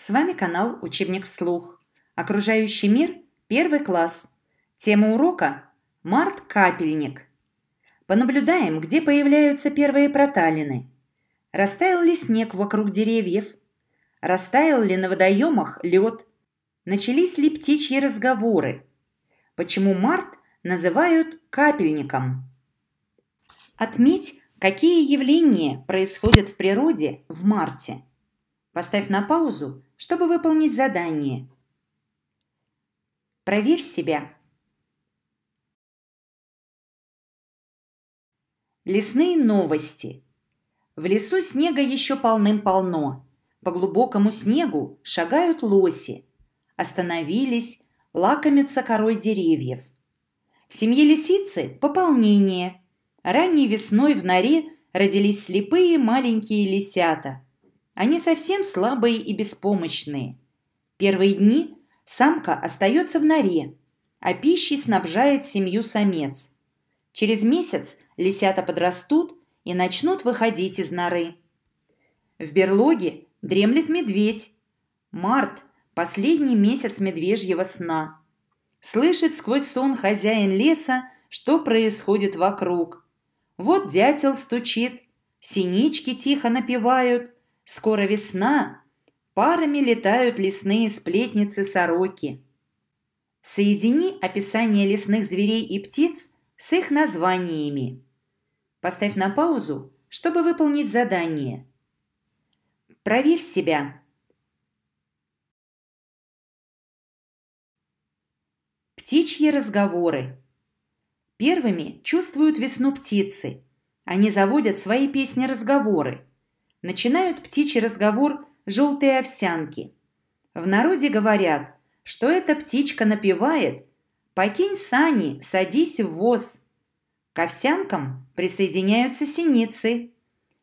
С вами канал «Учебник вслух». Окружающий мир, первый класс. Тема урока – март-капельник. Понаблюдаем, где появляются первые проталины. Растаял ли снег вокруг деревьев? Растаял ли на водоемах лед? Начались ли птичьи разговоры? Почему март называют капельником? Отметь, какие явления происходят в природе в марте – Поставь на паузу, чтобы выполнить задание. Проверь себя. Лесные новости. В лесу снега еще полным-полно. По глубокому снегу шагают лоси. Остановились, лакомятся корой деревьев. В семье лисицы пополнение. Ранней весной в норе родились слепые маленькие лисята – они совсем слабые и беспомощные. Первые дни самка остается в норе, а пищей снабжает семью самец. Через месяц лисята подрастут и начнут выходить из норы. В берлоге дремлет медведь. Март – последний месяц медвежьего сна. Слышит сквозь сон хозяин леса, что происходит вокруг. Вот дятел стучит, синички тихо напевают – Скоро весна, парами летают лесные сплетницы-сороки. Соедини описание лесных зверей и птиц с их названиями. Поставь на паузу, чтобы выполнить задание. Проверь себя. Птичьи разговоры. Первыми чувствуют весну птицы. Они заводят свои песни-разговоры – начинают птичий разговор желтые овсянки. В народе говорят, что эта птичка напевает «Покинь сани, садись в воз». К овсянкам присоединяются синицы.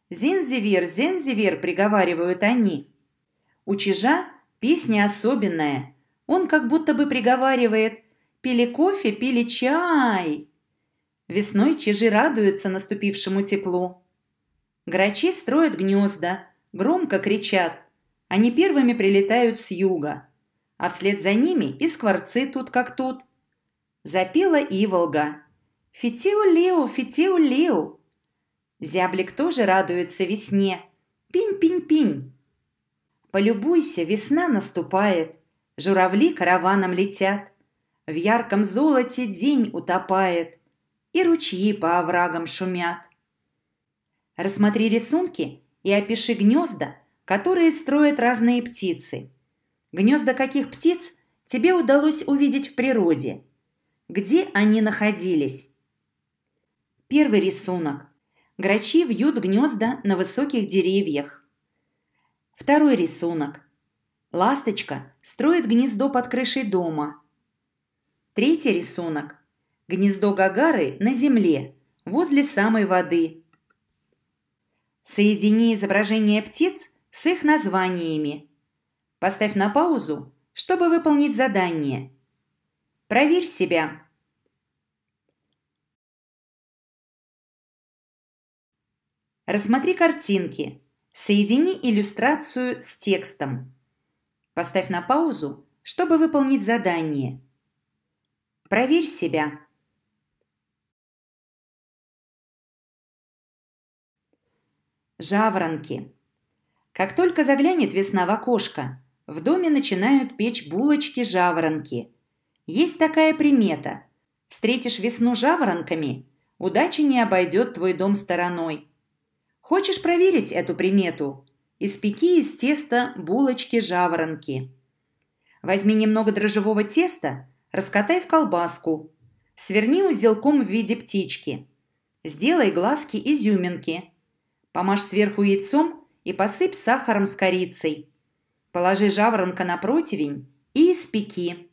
«Зинзевир, зинзевир», приговаривают они. У чижа песня особенная. Он как будто бы приговаривает «Пили кофе, пили чай». Весной чижи радуются наступившему теплу. Грачи строят гнезда, громко кричат. Они первыми прилетают с юга. А вслед за ними и скворцы тут как тут. Запела Иволга. «Фитиу-лиу, фитиу-лиу!» Зяблик тоже радуется весне. «Пинь-пинь-пинь!» Полюбуйся, весна наступает. Журавли караваном летят. В ярком золоте день утопает. И ручьи по оврагам шумят. Рассмотри рисунки и опиши гнезда, которые строят разные птицы. Гнезда каких птиц тебе удалось увидеть в природе? Где они находились? Первый рисунок. Грачи вьют гнезда на высоких деревьях. Второй рисунок. Ласточка строит гнездо под крышей дома. Третий рисунок. Гнездо Гагары на земле, возле самой воды. Соедини изображения птиц с их названиями. Поставь на паузу, чтобы выполнить задание. Проверь себя. Рассмотри картинки. Соедини иллюстрацию с текстом. Поставь на паузу, чтобы выполнить задание. Проверь себя. Жаворонки. Как только заглянет весна в окошко, в доме начинают печь булочки-жаворонки. Есть такая примета. Встретишь весну жаворонками, удача не обойдет твой дом стороной. Хочешь проверить эту примету? Испеки из теста булочки-жаворонки. Возьми немного дрожжевого теста, раскатай в колбаску. Сверни узелком в виде птички. Сделай глазки изюминки – Помажь сверху яйцом и посыпь сахаром с корицей. Положи жаворонка на противень и испеки.